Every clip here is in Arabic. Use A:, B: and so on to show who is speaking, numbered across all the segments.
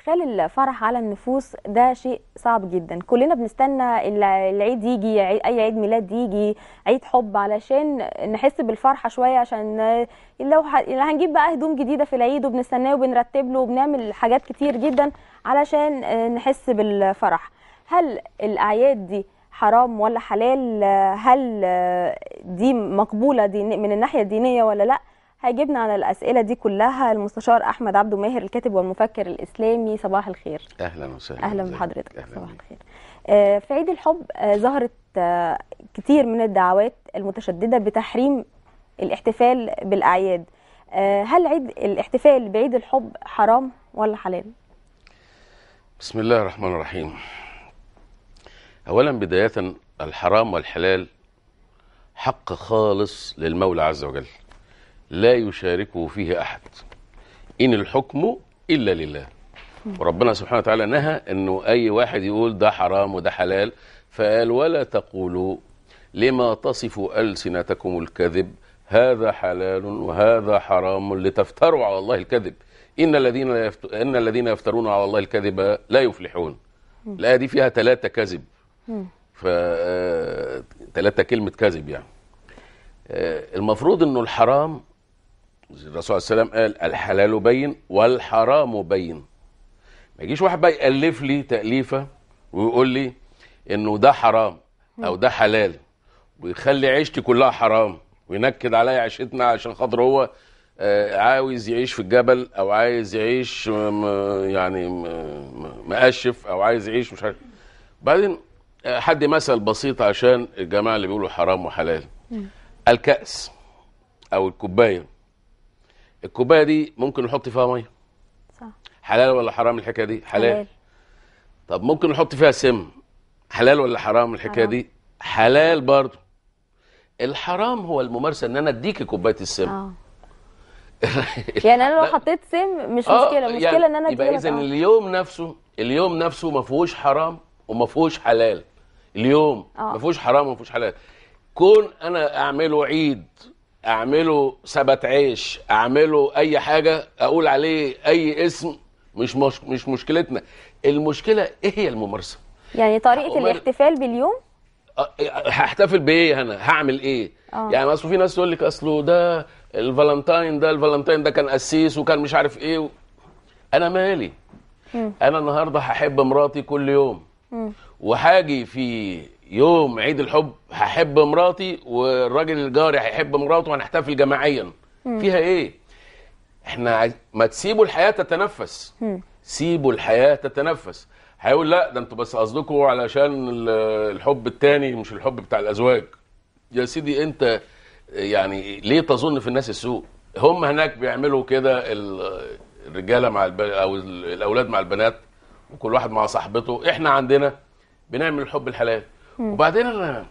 A: ادخال الفرح على النفوس ده شيء صعب جدا كلنا بنستنى العيد يجي اي عيد ميلاد يجي عيد حب علشان نحس بالفرحه شويه عشان لو يعني هنجيب بقى هدوم جديده في العيد وبنستناه وبنرتب له وبنعمل حاجات كتير جدا علشان نحس بالفرح هل الاعياد دي حرام ولا حلال هل دي مقبوله دي من الناحيه الدينيه ولا لا هيجبنا على الاسئله دي كلها المستشار احمد عبد ماهر الكاتب والمفكر الاسلامي صباح الخير اهلا وسهلا اهلا بحضرتك صباح الخير آه، في عيد الحب آه، ظهرت آه، كتير من الدعوات المتشدده بتحريم الاحتفال بالاعياد هل عيد الاحتفال بعيد الحب حرام ولا حلال
B: بسم الله الرحمن الرحيم اولا بدايه الحرام والحلال حق خالص للمولى عز وجل لا يشاركه فيه أحد إن الحكم إلا لله وربنا سبحانه وتعالى نهى أنه أي واحد يقول ده حرام وده حلال فقال ولا تقولوا لما تصف ألسنتكم الكذب هذا حلال وهذا حرام لتفتروا على الله الكذب إن الذين, يفت... إن الذين يفترون على الله الكذب لا يفلحون الآية دي فيها ثلاثة كذب ف ثلاثة آه، كلمة كذب يعني آه، المفروض أنه الحرام الرسول صلى الله عليه وسلم قال الحلال بين والحرام بين ما يجيش واحد بقى يالف لي تاليفه ويقول لي انه ده حرام او ده حلال ويخلي عيشتي كلها حرام وينكد عليا عيشتنا عشان خاطر هو آه، عاوز يعيش في الجبل او عايز يعيش يعني مقشف او عايز يعيش مش عارف بعدين آه، حد مثل بسيط عشان الجماعه اللي بيقولوا حرام وحلال الكأس او الكوبايه الكوبايه دي ممكن نحط فيها ميه صح حلال ولا حرام الحكايه دي حلال, حلال. طب ممكن نحط فيها سم حلال ولا حرام الحكايه حرام. دي حلال برضه الحرام هو الممارسه ان انا اديكي كوبايه السم آه. يعني انا لو
A: حطيت سم مش آه مشكله المشكله يعني ان انا يبقى اذا آه.
B: اليوم نفسه اليوم نفسه ما فيهوش حرام وما فيهوش حلال اليوم آه. ما فيهوش حرام وما فيهوش حلال كون انا اعمله عيد اعمله سبت عيش اعمله اي حاجه اقول عليه اي اسم مش مش, مش مشكلتنا المشكله ايه هي الممارسه
A: يعني طريقه الاحتفال باليوم
B: آه، آه، هحتفل بايه انا هعمل ايه
C: أوه.
A: يعني
B: اصل في ناس تقول لك اصله ده الفالنتاين ده الفالنتاين ده كان قسيس وكان مش عارف ايه و... انا مالي م. انا النهارده هحب مراتي كل يوم وهاجي في يوم عيد الحب هحب مراتي والراجل الجاري هيحب مراته وهنحتفل جماعيا فيها ايه احنا عايز... ما تسيبوا الحياه تتنفس سيبوا الحياه تتنفس هيقول لا ده انتوا بس قصدكم علشان الحب الثاني مش الحب بتاع الازواج يا سيدي انت يعني ليه تظن في الناس السوء هم هناك بيعملوا كده الرجاله مع الب... او الاولاد مع البنات وكل واحد مع صاحبته احنا عندنا بنعمل الحب الحلال وبعدين انا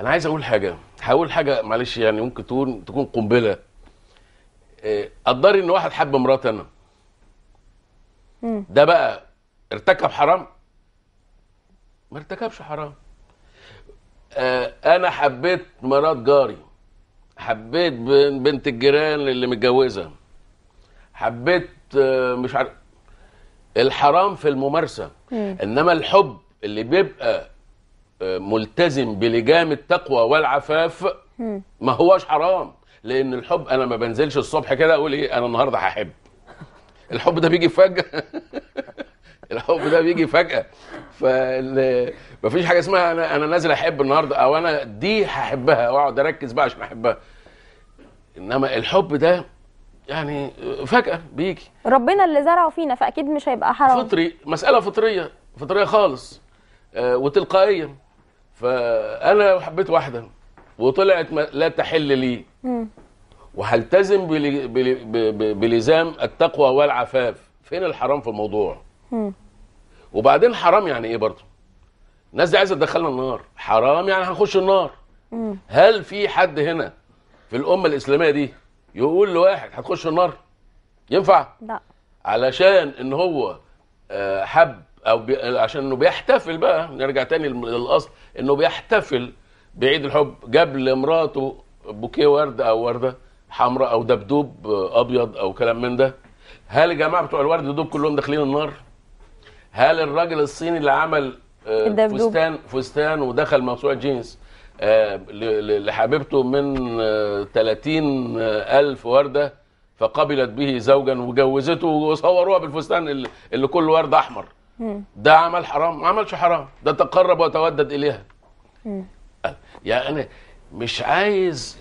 B: انا عايز اقول حاجه هقول حاجه معلش يعني ممكن تكون تكون قنبله آه، قدري ان واحد حب مراتي انا ده بقى ارتكب حرام ما ارتكبش حرام آه، انا حبيت مرات جاري حبيت بنت الجيران اللي متجوزه حبيت آه، مش عارف الحرام في الممارسه انما الحب اللي بيبقى ملتزم بلجام التقوى والعفاف ما هواش حرام لان الحب انا ما بنزلش الصبح كده اقول ايه انا النهارده هحب الحب ده بيجي فجاه الحب ده بيجي فجاه ف مفيش حاجه اسمها انا انا نازل احب النهارده او انا دي هحبها واقعد اركز بقى عشان احبها انما الحب ده يعني فجاه بيجي
A: ربنا اللي زرعه فينا فاكيد مش هيبقى حرام
B: فطري مساله فطريه فطريه خالص آه، وتلقائيا وتلقائيه فانا لو حبيت واحده وطلعت لا تحل لي وهلتزم بلزام التقوى والعفاف فين الحرام في الموضوع وبعدين حرام يعني ايه برضه الناس دي عايزه تدخلنا النار حرام يعني هنخش النار هل في حد هنا في الامه الاسلاميه دي يقول لواحد هتخش النار ينفع لا علشان ان هو آه، حب او بي... عشان انه بيحتفل بقى نرجع تاني للاصل انه بيحتفل بعيد الحب جاب لمراته بوكيه ورد او ورده حمراء او دبدوب ابيض او كلام من ده هل الجماعه بتوع الورد دول كلهم داخلين النار هل الراجل الصيني اللي عمل آه، فستان فستان ودخل موسوعه جينز آه، لحبيبته من 30 آه، ألف وردة فقبلت به زوجا وجوزته وصوروها بالفستان اللي كله ورد أحمر ده عمل حرام ما عملش حرام ده تقرب وتودد اليها يعني مش عايز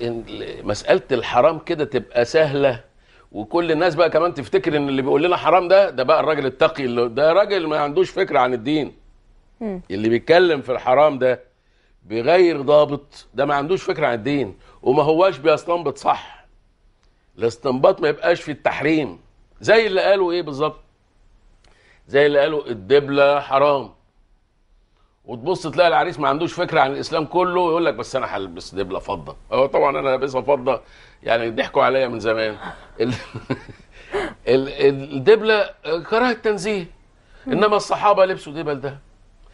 B: مساله الحرام كده تبقى سهله وكل الناس بقى كمان تفتكر ان اللي بيقول لنا حرام ده ده بقى الراجل التقي اللي ده راجل ما عندوش فكره عن الدين اللي بيتكلم في الحرام ده بغير ضابط ده ما عندوش فكره عن الدين وما هواش بيستنبط صح الاستنباط ما يبقاش في التحريم زي اللي قالوا ايه بالظبط زي اللي قالوا الدبله حرام وتبص تلاقي العريس ما عندوش فكره عن الاسلام كله يقول لك بس انا هلبس دبله فضه هو أه طبعا انا لابسها فضه يعني ضحكوا عليا من زمان ال... ال... الدبله كراهه تنزيه انما الصحابه لبسوا دبل ده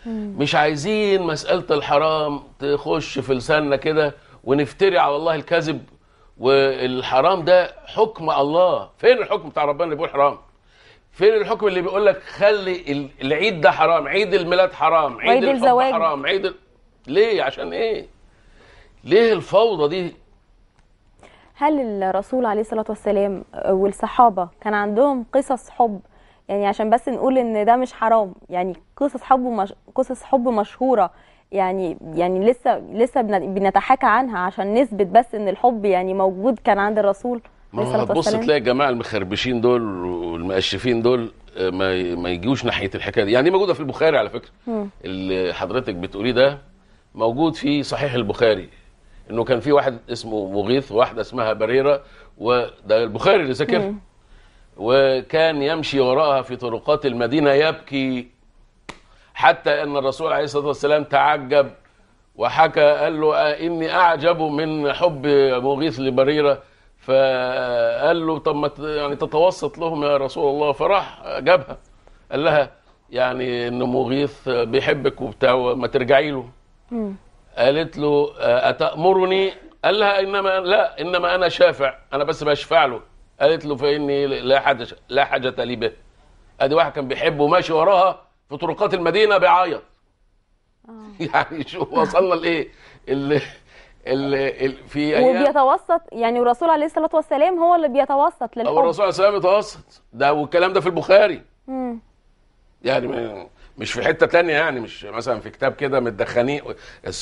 B: مش عايزين مساله الحرام تخش في لساننا كده ونفتري على الله الكذب والحرام ده حكم الله فين الحكم بتاع ربنا اللي بيقول حرام فين الحكم اللي بيقول لك خلي العيد ده حرام عيد الميلاد حرام عيد, عيد الزواج حرام عيد ال... ليه عشان ايه ليه الفوضى دي
A: هل الرسول عليه الصلاه والسلام والصحابه كان عندهم قصص حب يعني عشان بس نقول ان ده مش حرام يعني قصص حب مش... قصص حب مشهوره يعني يعني لسه لسه بنتحاكى عنها عشان نثبت بس ان الحب يعني موجود كان عند الرسول ما هو هتبص تلاقي
B: الجماعه المخربشين دول والمقشفين دول آه، ما ما يجيوش ناحيه الحكايه دي يعني دي موجوده في البخاري على فكره اللي حضرتك بتقوليه ده موجود في صحيح البخاري انه كان في واحد اسمه مغيث وواحده اسمها بريره وده البخاري اللي ذاكرها وكان يمشي وراها في طرقات المدينه يبكي حتى ان الرسول عليه الصلاه والسلام تعجب وحكى قال له آه، اني اعجب من حب مغيث لبريره فقال له طب ما يعني تتوسط لهم يا رسول الله فراح جابها قال لها يعني ان مغيث بيحبك وبتاع ما ترجعي له قالت له اتامرني قال لها انما لا انما انا شافع انا بس بشفع له قالت له فاني لا حاجه لا حاجه لي به ادي واحد كان بيحبه وماشي وراها في طرقات المدينه بيعيط آه. يعني شوف وصلنا لايه في ايام
A: وبيتوسط يعني الرسول عليه الصلاه والسلام هو اللي بيتوسط للحب هو الرسول
B: عليه الصلاه والسلام يتوسط ده والكلام ده في البخاري امم يعني مش في حته تانية يعني مش مثلا في كتاب كده متدخنيه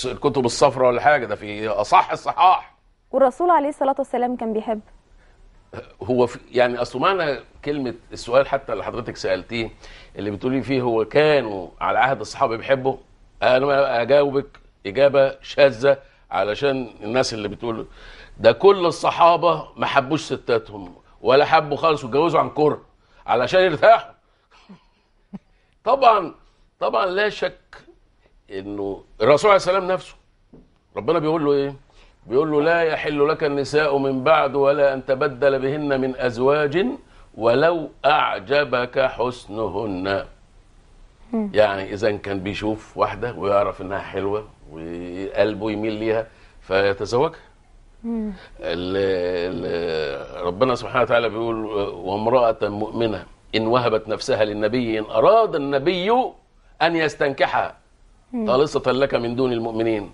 B: الكتب الصفراء ولا حاجه ده في اصح
A: الصحاح والرسول عليه الصلاه والسلام كان بيحب
B: هو في يعني اصل معنى كلمه السؤال حتى اللي حضرتك سالتيه اللي بتقولي فيه هو كانوا على عهد الصحابه بيحبوا انا اجاوبك اجابه شاذه علشان الناس اللي بتقول ده كل الصحابه ما حبوش ستاتهم ولا حبوا خالص واتجوزوا عن كره علشان يرتاحوا طبعا طبعا لا شك انه الرسول عليه السلام نفسه ربنا بيقول له ايه بيقول له لا يحل لك النساء من بعد ولا ان تبدل بهن من ازواج ولو اعجبك حسنهن يعني اذا كان بيشوف واحده ويعرف انها حلوه وقلبه يميل ليها فيتزوجها ربنا سبحانه وتعالى بيقول وامرأة مؤمنة إن وهبت نفسها للنبي إن أراد النبي أن يستنكحها خالصة لك من دون المؤمنين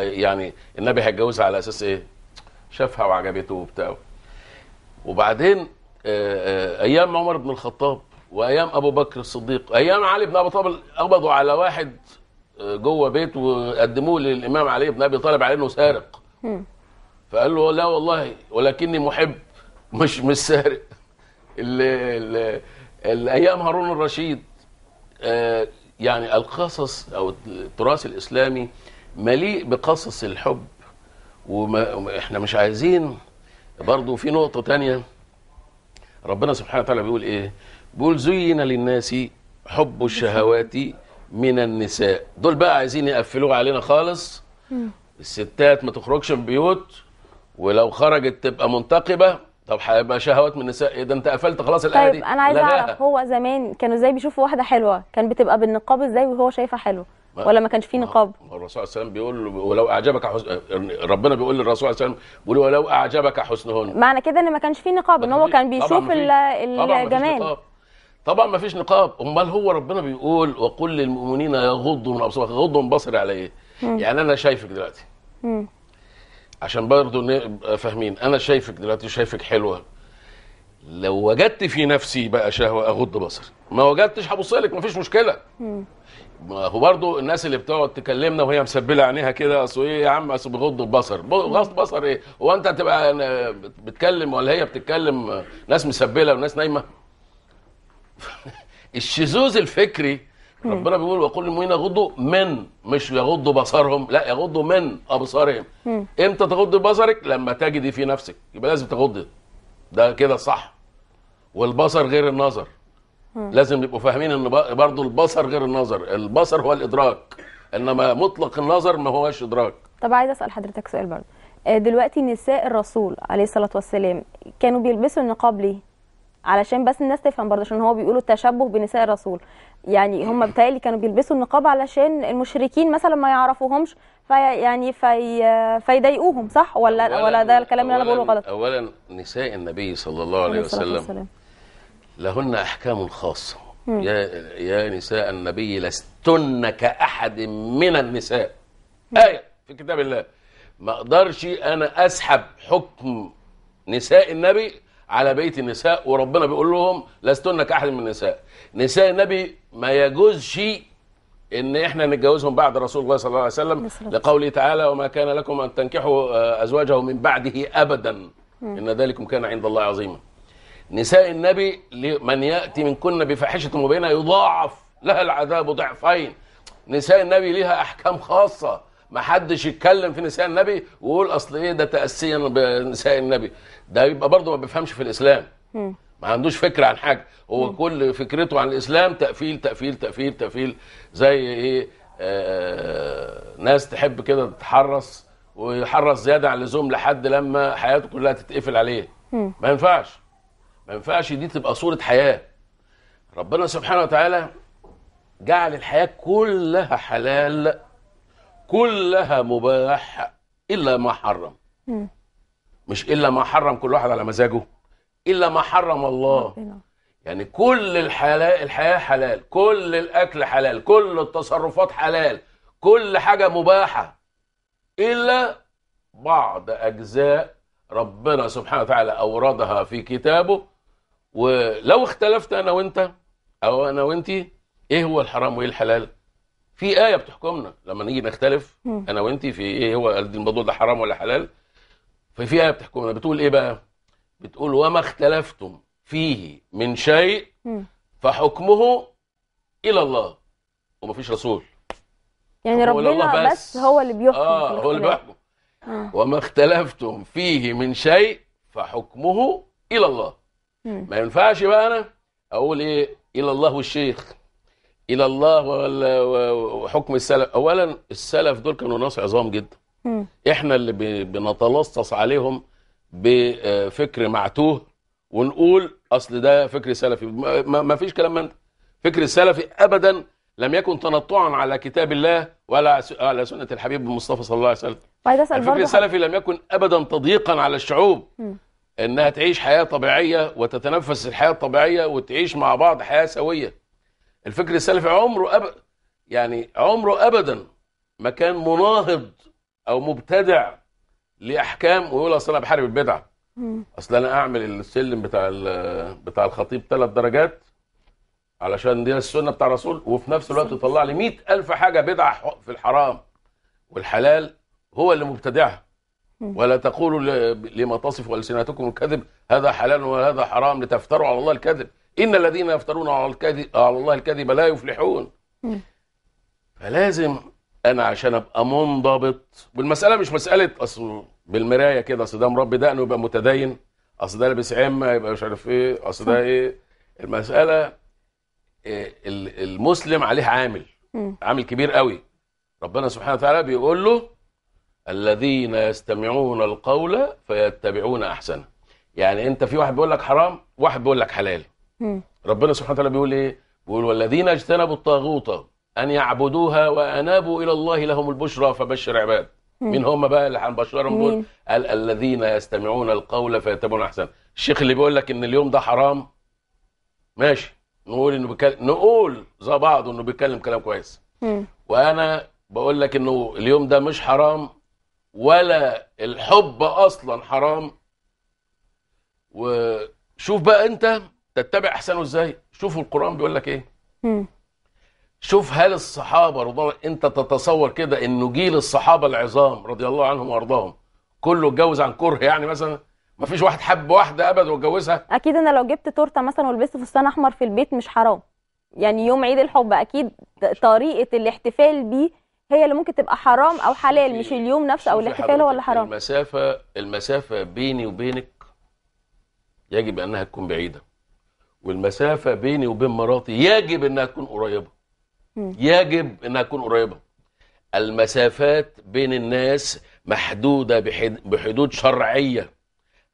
B: يعني النبي هيتجوزها على أساس إيه؟ شافها وعجبته وبتاع وبعدين آه، آه، أيام عمر بن الخطاب وأيام أبو بكر الصديق أيام علي بن أبي طالب قبضوا على واحد جوه بيت وقدموه للامام علي بن ابي طالب على انه سارق فقال له لا والله ولكني محب مش مش سارق الايام هارون الرشيد آه، يعني القصص او التراث الاسلامي مليء بقصص الحب واحنا مش عايزين برضو في نقطه تانية ربنا سبحانه وتعالى بيقول ايه بيقول زين للناس حب الشهوات من النساء دول بقى عايزين يقفلوه علينا خالص م. الستات ما تخرجش من بيوت ولو خرجت تبقى منتقبه طب هيبقى شهوات من النساء ايه ده انت قفلت خلاص الايه طيب انا عايز اعرف
A: هو زمان كانوا ازاي بيشوفوا واحده حلوه كان بتبقى بالنقاب ازاي وهو شايفها حلوه ولا ما كانش فيه نقاب
B: الرسول صلى الله عليه وسلم بيقول له ولو اعجبك حسن ربنا بيقول للرسول صلى الله عليه وسلم بيقول ولو اعجبك حسنهن
A: معنى كده ان ما كانش فيه نقاب ان هو كان بيشوف الجمال
B: طبعا ما فيش نقاب امال هو ربنا بيقول وقل للمؤمنين يغضوا من ابصارهم يغضوا من بصري على ايه يعني انا شايفك دلوقتي مم. عشان برضه نبقى فاهمين انا شايفك دلوقتي شايفك حلوه لو وجدت في نفسي بقى شهوه اغض بصري ما وجدتش هبص لك مفيش مشكله مم. ما هو برضه الناس اللي بتقعد تكلمنا وهي مسبله عينيها كده اصل ايه يا عم اصل بغض البصر غض بصر ايه هو انت هتبقى بتكلم ولا هي بتتكلم ناس مسبله وناس نايمه الشذوذ الفكري ربنا بيقول وقل للمؤمنين يغضوا من مش يغضوا بصرهم لا يغضوا من ابصارهم امتى تغض بصرك لما تجدي في نفسك يبقى لازم تغض ده كده صح والبصر غير النظر لازم نبقوا فاهمين ان برضه البصر غير النظر البصر هو الادراك انما مطلق النظر ما هوش ادراك
A: طب عايز اسال حضرتك سؤال برضه آه، دلوقتي نساء الرسول عليه الصلاه والسلام كانوا بيلبسوا النقاب ليه علشان بس الناس تفهم برضه عشان هو بيقولوا التشبه بنساء الرسول يعني هم بيتهيألي كانوا بيلبسوا النقاب علشان المشركين مثلا ما يعرفوهمش في يعني في فيضايقوهم صح ولا ولا ده الكلام اللي انا بقوله غلط
B: اولا نساء النبي صلى الله عليه وسلم لهن احكام خاصه يا يا نساء النبي لستن كاحد من النساء ايه في كتاب الله ما اقدرش انا اسحب حكم نساء النبي على بيت النساء وربنا بيقول لهم لستن كأحد من النساء نساء النبي ما يجوزش ان احنا نتجوزهم بعد رسول الله صلى الله عليه وسلم لقوله تعالى وما كان لكم ان تنكحوا آه، ازواجه من بعده ابدا ان ذلكم كان عند الله عظيما نساء النبي من ياتي منكن بفاحشه مبينه يضاعف لها العذاب ضعفين نساء النبي ليها احكام خاصه ما حدش يتكلم في نساء النبي ويقول اصل ايه ده تاسيا بنساء النبي ده يبقى برضه ما بيفهمش في الاسلام ما عندوش فكره عن حاجه هو م. كل فكرته عن الاسلام تقفيل تقفيل تقفيل تقفيل زي ايه آه، ناس تحب كده تتحرص ويحرص زياده عن اللزوم لحد لما حياته كلها تتقفل عليه ما ينفعش ما ينفعش دي تبقى صوره حياه ربنا سبحانه وتعالى جعل الحياه كلها حلال كلها مباح الا ما حرم م. مش الا ما حرم كل واحد على مزاجه الا ما حرم الله يعني كل الحلال الحياه حلال كل الاكل حلال كل التصرفات حلال كل حاجه مباحه الا بعض اجزاء ربنا سبحانه وتعالى اوردها في كتابه ولو اختلفت انا وانت او انا وانت ايه هو الحرام وايه الحلال في ايه بتحكمنا لما نيجي نختلف انا وانت في ايه هو الموضوع ده حرام ولا حلال ففي آية بتحكمنا بتقول إيه بقى؟ بتقول وما اختلفتم فيه من شيء فحكمه إلى الله ومفيش رسول يعني ربنا بس. بس هو
A: اللي بيحكم آه هو اللي بيحكم آه.
B: وما اختلفتم فيه من شيء فحكمه إلى الله مم. ما ينفعش بقى أنا أقول إيه إلى الله والشيخ إلى الله وحكم السلف أولا السلف دول كانوا ناس عظام جدا م. احنا اللي بنتلصص عليهم بفكر معتوه ونقول اصل ده فكر سلفي ما فيش كلام من فكر السلفي ابدا لم يكن تنطعا على كتاب الله ولا على سنه الحبيب المصطفى صلى الله عليه وسلم
A: طيب، الفكر السلفي
B: لم يكن ابدا تضييقا على الشعوب م. انها تعيش حياه طبيعيه وتتنفس الحياه الطبيعيه وتعيش مع بعض حياه سويه الفكر السلفي عمره أب... يعني عمره ابدا ما كان مناهض او مبتدع لاحكام ويقول اصل انا بحارب البدعه اصل انا اعمل السلم بتاع بتاع الخطيب ثلاث درجات علشان دي السنه بتاع الرسول وفي نفس الوقت يطلع لي مئة ألف حاجه بدعه في الحرام والحلال هو اللي مبتدعها ولا تقولوا لما تصف السنتكم الكذب هذا حلال وهذا حرام لتفتروا على الله الكذب ان الذين يفترون على الكذب على الله الكذب لا يفلحون فلازم انا عشان ابقى منضبط والمساله مش مساله اصل بالمرايه كده اصل ده مربي دقنه يبقى متدين اصل ده لابس عمه يبقى مش عارف ايه اصل ده ايه المساله إيه المسلم عليه عامل عامل كبير قوي ربنا سبحانه وتعالى بيقول له الذين يستمعون القول فيتبعون احسنه يعني انت في واحد بيقول لك حرام واحد بيقول لك حلال ربنا سبحانه وتعالى بيقول ايه بيقول والذين اجتنبوا الطاغوت أن يعبدوها وأنابوا إلى الله لهم البشرى فبشر عباد مين هم بقى اللي هنبشرهم دول الذين يستمعون القول فيتبعون احسن الشيخ اللي بيقول لك ان اليوم ده حرام ماشي نقول انه بيكلم نقول زي بعض انه بيتكلم كلام كويس مم. وانا بقول لك انه اليوم ده مش حرام ولا الحب اصلا حرام وشوف بقى انت تتبع احسانه ازاي شوفوا القران بيقول لك ايه مم. شوف هل الصحابه رضوان انت تتصور كده انه جيل الصحابه العظام رضي الله عنهم وارضاهم كله اتجوز عن كره يعني مثلا ما فيش واحد حب واحده ابدا واتجوزها
A: اكيد انا لو جبت تورته مثلا ولبست فستان احمر في البيت مش حرام يعني يوم عيد الحب اكيد طريقه الاحتفال بيه هي اللي ممكن تبقى حرام او حلال مش اليوم نفسه او الاحتفال هو اللي حرام
B: المسافه المسافه بيني وبينك يجب انها تكون بعيده والمسافه بيني وبين مراتي يجب انها تكون قريبه يجب انها تكون قريبه المسافات بين الناس محدوده بحدود شرعيه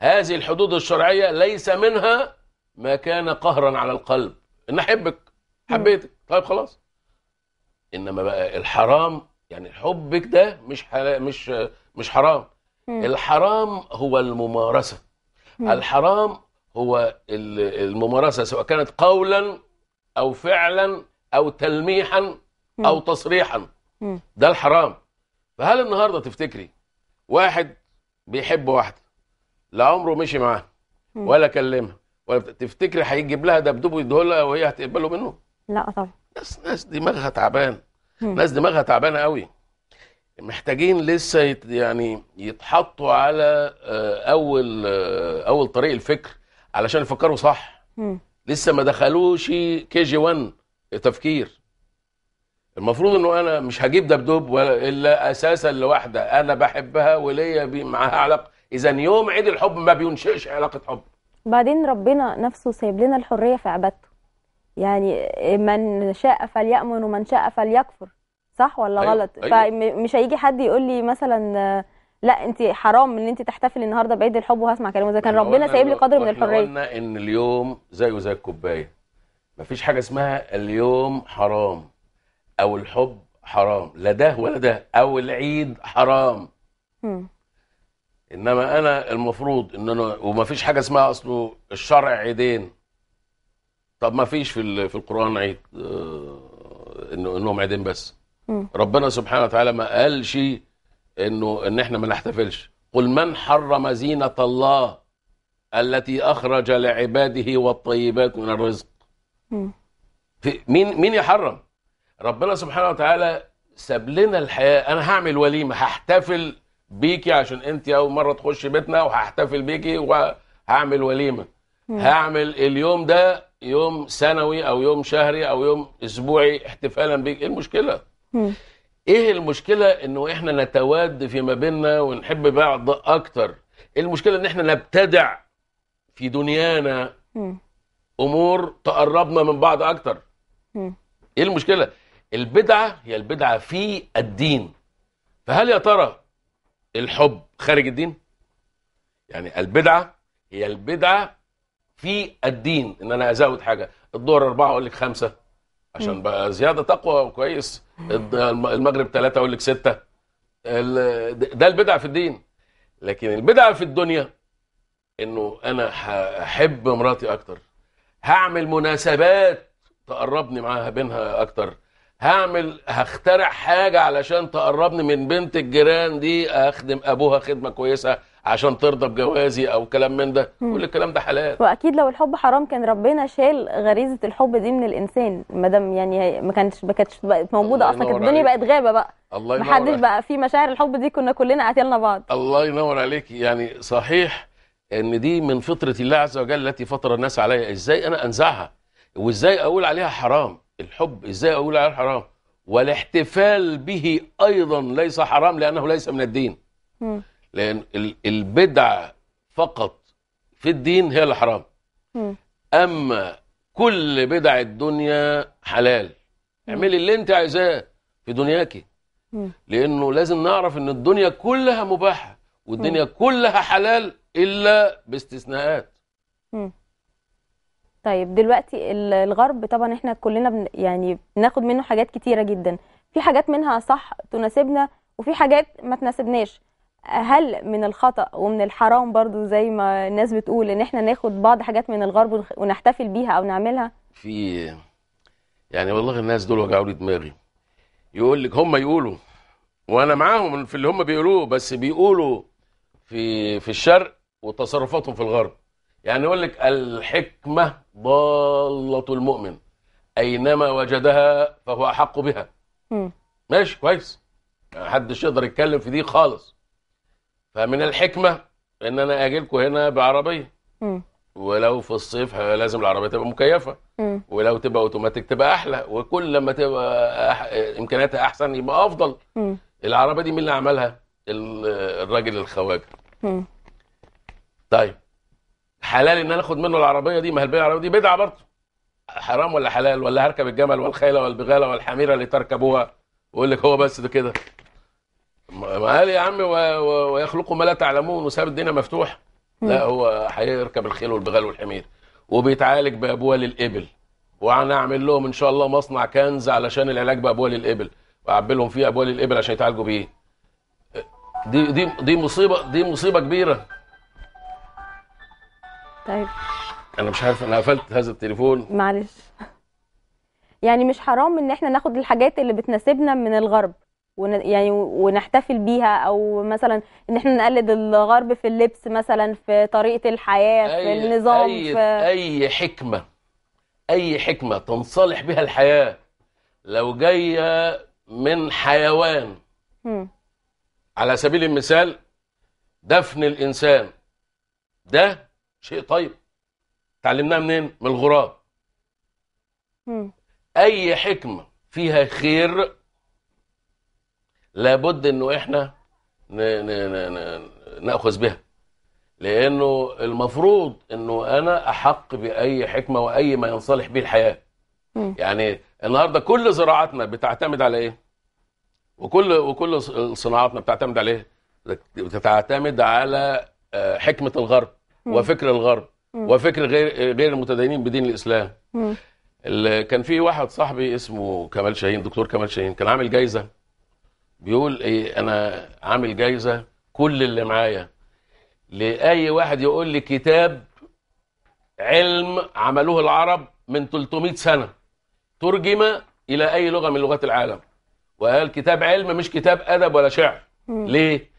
B: هذه الحدود الشرعيه ليس منها ما كان قهرا على القلب ان احبك حبيتك طيب خلاص انما بقى الحرام يعني حبك ده مش مش مش حرام الحرام هو الممارسه الحرام هو الممارسه سواء كانت قولا او فعلا او تلميحا او تصريحا ده الحرام فهل النهارده تفتكري واحد بيحب واحده لا عمره مشي معاها ولا كلمها ولا تفتكري هيجيب لها دبدوب ويديهولها وهي هتقبله منه؟ لا طبعا ناس ناس دماغها تعبان ناس دماغها تعبانه قوي محتاجين لسه يت يعني يتحطوا على آه، اول آه، اول طريق الفكر علشان يفكروا صح لسه ما دخلوش كي جي 1 تفكير المفروض انه انا مش هجيب دبدوب ولا الا اساسا لواحده انا بحبها وليا معاها علاقه اذا يوم عيد الحب ما بينشئش علاقه حب
A: بعدين ربنا نفسه سايب لنا الحريه في عبادته يعني من شاء فليأمن ومن شاء فليكفر صح ولا أيوة. غلط أيوة. فمش هيجي حد يقول لي مثلا لا انت حرام ان انت تحتفلي النهارده بعيد الحب وهسمع كلامه اذا كان ربنا سايب لي قدر من الحريه
B: قلنا ان اليوم زيه زي الكوبايه مفيش حاجه اسمها اليوم حرام او الحب حرام لا ده ولا ده او العيد حرام م. انما انا المفروض ان انا ومفيش حاجه اسمها اصله الشرع عيدين طب ما فيش في في القران عيد آه، انه انهم عيدين بس م. ربنا سبحانه وتعالى ما قالش انه ان احنا ما نحتفلش قل من حرم زينه الله التي اخرج لعباده والطيبات من الرزق في مين مين يحرم ربنا سبحانه وتعالى ساب لنا الحياه انا هعمل وليمه هحتفل بيكي عشان انت اول مره تخش بيتنا وهحتفل بيكي وهعمل وليمه مم. هعمل اليوم ده يوم سنوي او يوم شهري او يوم اسبوعي احتفالا بيك ايه المشكله مم. ايه المشكله انه احنا نتواد فيما بيننا ونحب بعض اكتر إيه المشكله ان احنا نبتدع في دنيانا امور تقربنا من بعض اكتر ايه المشكله البدعه هي البدعه في الدين فهل يا ترى الحب خارج الدين يعني البدعه هي البدعه في الدين ان انا ازود حاجه الظهر اربعه اقول لك خمسه عشان بقى زياده تقوى وكويس المغرب ثلاثه اقول لك سته ده البدعه في الدين لكن البدعه في الدنيا انه انا هحب مراتي اكتر هعمل مناسبات تقربني معاها بينها اكتر هعمل هخترع حاجة علشان تقربني من بنت الجيران دي أخدم أبوها خدمة كويسة عشان ترضى بجوازي أو كلام من ده كل الكلام ده حلال
A: وأكيد لو الحب حرام كان ربنا شال غريزة الحب دي من الإنسان ما دام يعني ما كانتش ما كانتش بقت موجودة أصلا كانت الدنيا بقت غابة بقى الله ينور محدش بقى في مشاعر الحب دي كنا كلنا قاتلنا بعض
B: الله ينور عليك يعني صحيح ان دي من فطره الله عز وجل التي فطر الناس عليها ازاي انا انزعها وازاي اقول عليها حرام الحب ازاي اقول عليها حرام والاحتفال به ايضا ليس حرام لانه ليس من الدين لان البدع فقط في الدين هي الحرام اما كل بدع الدنيا حلال اعملي اللي انت عايزاه في دنياكي لانه لازم نعرف ان الدنيا كلها مباحه والدنيا كلها حلال الا باستثناءات
A: طيب دلوقتي الغرب طبعا احنا كلنا بن يعني بناخد منه حاجات كتيره جدا في حاجات منها صح تناسبنا وفي حاجات ما تناسبناش هل من الخطا ومن الحرام برضو زي ما الناس بتقول ان احنا ناخد بعض حاجات من الغرب ونحتفل بيها او نعملها
B: في يعني والله الناس دول وجعوا لي دماغي يقول لك هم يقولوا وانا معاهم في اللي هم بيقولوه بس بيقولوا في في الشرق وتصرفاتهم في الغرب يعني يقول لك الحكمة ضالة المؤمن أينما وجدها فهو أحق بها م. ماشي كويس يعني محدش يقدر يتكلم في دي خالص فمن الحكمة إن أنا أجي لكم هنا بعربية م. ولو في الصيف لازم العربية تبقى مكيفة م. ولو تبقى أوتوماتيك تبقى أحلى وكل لما تبقى أح... إمكانياتها أحسن يبقى أفضل العربية دي مين اللي عملها؟ الراجل الخواجة طيب حلال ان انا اخد منه العربيه دي ما هي العربيه دي بدعه برضه حرام ولا حلال ولا هركب الجمل والخيله والبغاله والحميره اللي تركبوها ويقول لك هو بس ده كده ما قال يا عم ويخلقوا ما لا تعلمون وساب الدنيا مفتوح لا هو هيركب الخيل والبغال والحمير وبيتعالج بابوال الابل وانا اعمل لهم ان شاء الله مصنع كنز علشان العلاج بابوال الابل واعبلهم لهم فيه ابوال الابل عشان يتعالجوا بيه دي دي دي مصيبه دي مصيبه كبيره طيب انا مش عارف انا قفلت هذا التليفون
A: معلش يعني مش حرام ان احنا ناخد الحاجات اللي بتناسبنا من الغرب ون... يعني ونحتفل بيها او مثلا ان احنا نقلد الغرب في اللبس مثلا في طريقه الحياه أي... في النظام أي... في اي
B: حكمه اي حكمه تنصلح بها الحياه لو جايه من حيوان م. على سبيل المثال دفن الانسان ده شيء طيب تعلمناها منين من الغراب م. اي حكمه فيها خير لابد انه احنا ناخذ بها لانه المفروض انه انا احق باي حكمه واي ما ينصلح به الحياه م. يعني النهارده كل زراعتنا بتعتمد على ايه وكل وكل صناعاتنا بتعتمد على ايه بتعتمد على آه، حكمه الغرب وفكر الغرب وفكر غير غير المتدينين بدين الاسلام كان في واحد صاحبي اسمه كمال شاهين دكتور كمال شاهين كان عامل جايزه بيقول ايه انا عامل جايزه كل اللي معايا لاي واحد يقول لي كتاب علم عملوه العرب من 300 سنه ترجم الى اي لغه من لغات العالم وقال كتاب علم مش كتاب ادب ولا شعر
C: ليه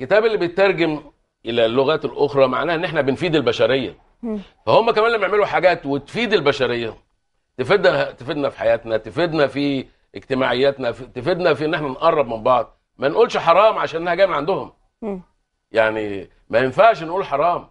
B: كتاب اللي بيترجم الى اللغات الاخرى معناها ان احنا بنفيد البشريه فهم كمان لما يعملوا حاجات وتفيد البشريه تفيدنا تفيدنا في حياتنا تفيدنا في اجتماعياتنا تفيدنا في ان احنا نقرب من بعض ما نقولش حرام عشان انها جايه من عندهم يعني ما ينفعش نقول حرام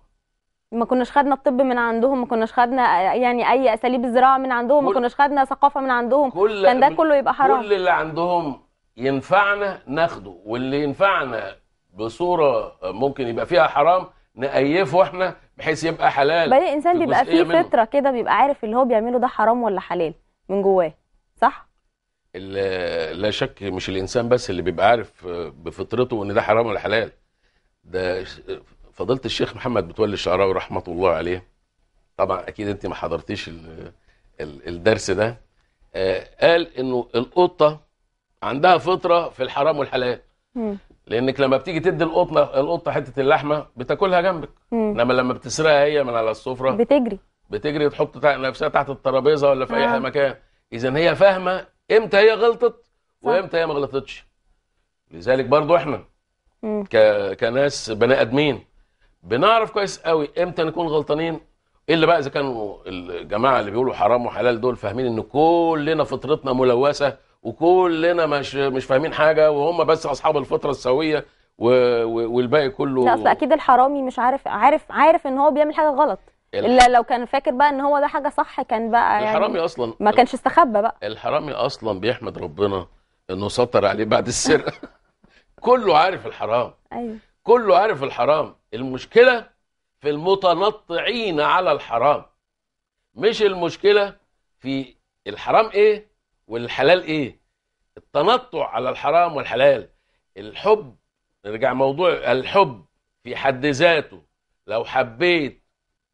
A: ما كناش خدنا الطب من عندهم ما كناش خدنا يعني اي اساليب الزراعه من عندهم ما كناش خدنا ثقافه من عندهم كان ده كله يبقى حرام كل
B: اللي عندهم ينفعنا ناخده واللي ينفعنا بصوره ممكن يبقى فيها حرام نقيفه احنا بحيث يبقى حلال بعدين الانسان بيبقى فيه فطره
A: كده بيبقى عارف اللي هو بيعمله ده حرام ولا حلال من جواه صح
B: لا شك مش الانسان بس اللي بيبقى عارف بفطرته ان ده حرام ولا حلال ده فضيله الشيخ محمد متولي الشعراوي رحمه الله عليه طبعا اكيد انت ما حضرتيش الدرس ده آه، قال انه القطه عندها فطره في الحرام والحلال لانك لما بتيجي تدي القطه القطه حته اللحمه بتاكلها جنبك انما لما بتسرقها هي من على السفره بتجري بتجري تحط نفسها تحت الترابيزه ولا في آه. اي مكان اذا هي فاهمه امتى هي غلطت وامتى هي ما غلطتش لذلك برضو احنا ك... كناس بني ادمين بنعرف كويس قوي امتى نكون غلطانين الا بقى اذا كانوا الجماعه اللي بيقولوا حرام وحلال دول فاهمين ان كلنا فطرتنا ملوثه وكلنا مش مش فاهمين حاجه وهم بس اصحاب الفطره السويه والباقي كله لا اصل
A: اكيد الحرامي مش عارف عارف عارف ان هو بيعمل حاجه غلط الا لو كان فاكر بقى ان هو ده حاجه صح كان بقى يعني الحرامي اصلا ما كانش استخبى بقى
B: الحرامي اصلا بيحمد ربنا انه سطر عليه بعد السرقه كله عارف الحرام ايوه كله عارف الحرام المشكله في المتنطعين على الحرام مش المشكله في الحرام ايه والحلال ايه التنطع على الحرام والحلال الحب نرجع موضوع الحب في حد ذاته لو حبيت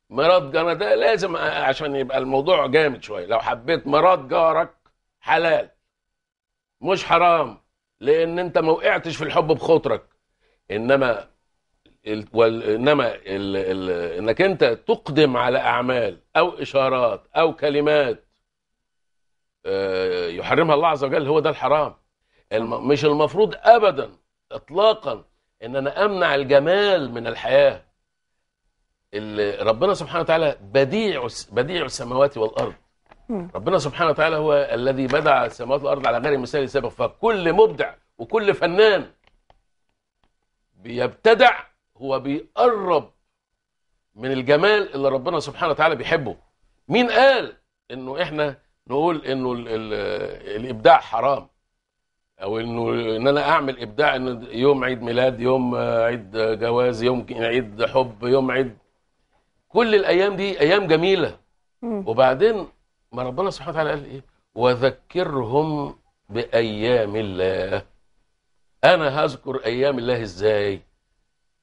B: مرات جارك ده لازم عشان يبقى الموضوع جامد شوية لو حبيت مرات جارك حلال مش حرام لان انت ما وقعتش في الحب بخطرك انما ال... انما ال... ال... انك انت تقدم على اعمال او اشارات او كلمات آه، يحرمها الله عز وجل هو ده الحرام الم... مش المفروض ابدا اطلاقا ان انا امنع الجمال من الحياه اللي ربنا سبحانه وتعالى بديع بديع السماوات والارض ربنا سبحانه وتعالى هو الذي بدع السماوات والارض على غير مثال سابق فكل مبدع وكل فنان بيبتدع هو بيقرب من الجمال اللي ربنا سبحانه وتعالى بيحبه مين قال انه احنا نقول انه الـ الـ الابداع حرام او انه ان انا اعمل ابداع ان يوم عيد ميلاد يوم عيد جواز يوم عيد حب يوم عيد كل الايام دي ايام جميله وبعدين ما ربنا سبحانه وتعالى قال ايه وذكرهم بايام الله انا هذكر ايام الله ازاي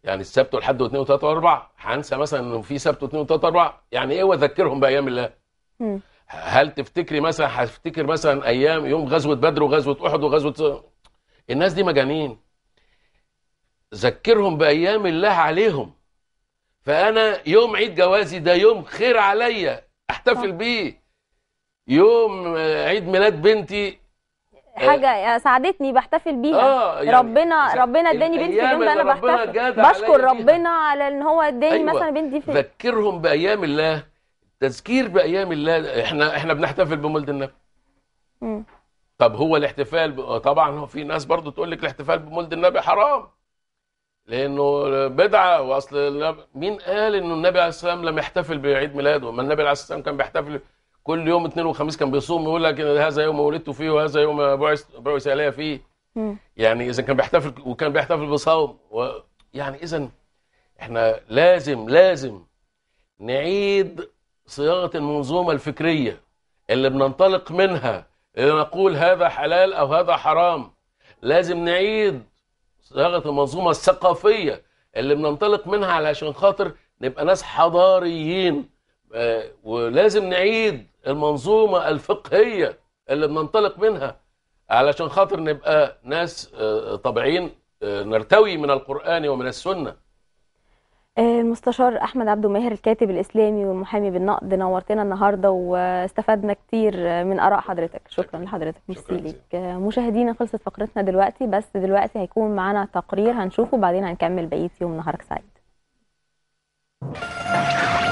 B: يعني السبت والحد واثنين وثلاثه واربعه هنسى مثلا انه في سبت واثنين وثلاثه واربعه يعني ايه واذكرهم بايام الله هل تفتكري مثلا هتفتكر مثلا ايام يوم غزوه بدر وغزوه احد وغزوه الناس دي مجانين ذكرهم بايام الله عليهم فانا يوم عيد جوازي ده يوم خير عليا احتفل بيه يوم عيد ميلاد بنتي آه، حاجه
A: آه، ساعدتني بحتفل بيها آه يعني ربنا ربنا اداني بنتي اليوم ده انا بحتفل بشكر ربنا على ان هو اداني أيوة مثلا بنتي في
B: ذكرهم بايام الله تذكير بايام الله احنا احنا بنحتفل بمولد النبي طب هو الاحتفال ب... آه، طبعا هو في ناس برضو تقول لك الاحتفال بمولد النبي حرام لانه بدعه واصل النبي... مين قال انه النبي عليه السلام لم يحتفل بعيد ميلاده ما النبي عليه السلام كان بيحتفل كل يوم اثنين وخميس كان بيصوم يقول لك هذا يوم ولدت فيه وهذا يوم بعث بعث فيه يعني اذا كان بيحتفل وكان بيحتفل بصوم و... يعني اذا احنا لازم لازم نعيد صياغه المنظومه الفكريه اللي بننطلق منها اللي نقول هذا حلال او هذا حرام لازم نعيد صياغه المنظومه الثقافيه اللي بننطلق منها علشان خاطر نبقى ناس حضاريين آه، ولازم نعيد المنظومه الفقهيه اللي بننطلق منها علشان خاطر نبقى ناس آه، طبيعيين آه، نرتوي من القرآن ومن السنة
A: آه، المستشار احمد عبد ماهر الكاتب الاسلامي والمحامي بالنقد نورتنا النهارده واستفدنا كتير من اراء حضرتك شكرا, شكرا لحضرتك ميرسي ليك مشاهدينا خلصت فقرتنا دلوقتي بس دلوقتي هيكون معانا تقرير هنشوفه بعدين هنكمل بقيه يوم نهارك سعيد